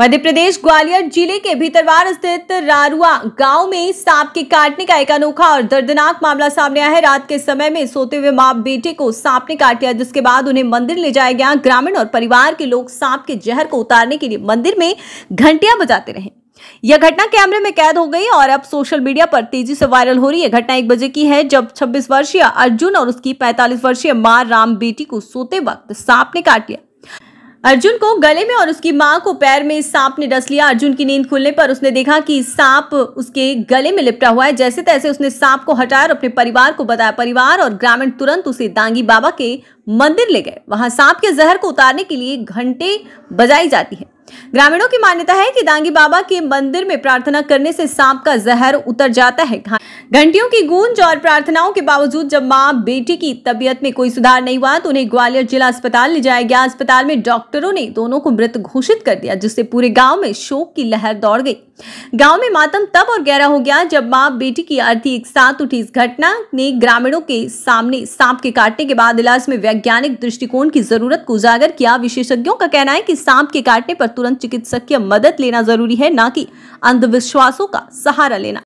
मध्य प्रदेश ग्वालियर जिले के भीतरवार स्थित रारुआ गांव में सांप के काटने का एक अनोखा और दर्दनाक मामला सामने आया है रात के समय में सोते हुए मां बेटे को सांप ने काट लिया जिसके बाद उन्हें मंदिर ले जाया गया ग्रामीण और परिवार के लोग सांप के जहर को उतारने के लिए मंदिर में घंटियां बजाते रहे यह घटना कैमरे में कैद हो गई और अब सोशल मीडिया पर तेजी से वायरल हो रही है घटना एक बजे की है जब 26 वर्षीय अर्जुन और उसकी 45 वर्षीय मां राम बेटी को सोते वक्त सांप ने काट लिया अर्जुन को गले में और उसकी मां को पैर में सांप ने डस लिया अर्जुन की नींद खुलने पर उसने देखा कि सांप उसके गले में लिपटा हुआ है जैसे तैसे उसने सांप को हटाया और अपने परिवार को बताया परिवार और ग्रामीण तुरंत उसे दांगी बाबा के मंदिर ले गए वहां सांप के जहर को उतारने के लिए घंटे बजाई जाती है ग्रामीणों की मान्यता है कि दांगी बाबा के मंदिर में प्रार्थना करने से सांप का जहर उतर जाता है घंटियों की गूंज और प्रार्थनाओं के बावजूद जब माँ बेटी की तबियत में कोई सुधार नहीं हुआ तो उन्हें ग्वालियर जिला अस्पताल ले जाया गया अस्पताल में डॉक्टरों ने दोनों को मृत घोषित कर दिया जिससे पूरे गाँव में शोक की लहर दौड़ गई गांव में मातम तब और गहरा हो गया जब मां बेटी की आरती एक साथ उठी इस घटना ने ग्रामीणों के सामने सांप के काटने के बाद इलाज में वैज्ञानिक दृष्टिकोण की जरूरत को उजागर किया विशेषज्ञों का कहना है कि सांप के काटने पर तुरंत तुरंत चिकित्सक की मदद लेना जरूरी है ना कि अंधविश्वासों का सहारा लेना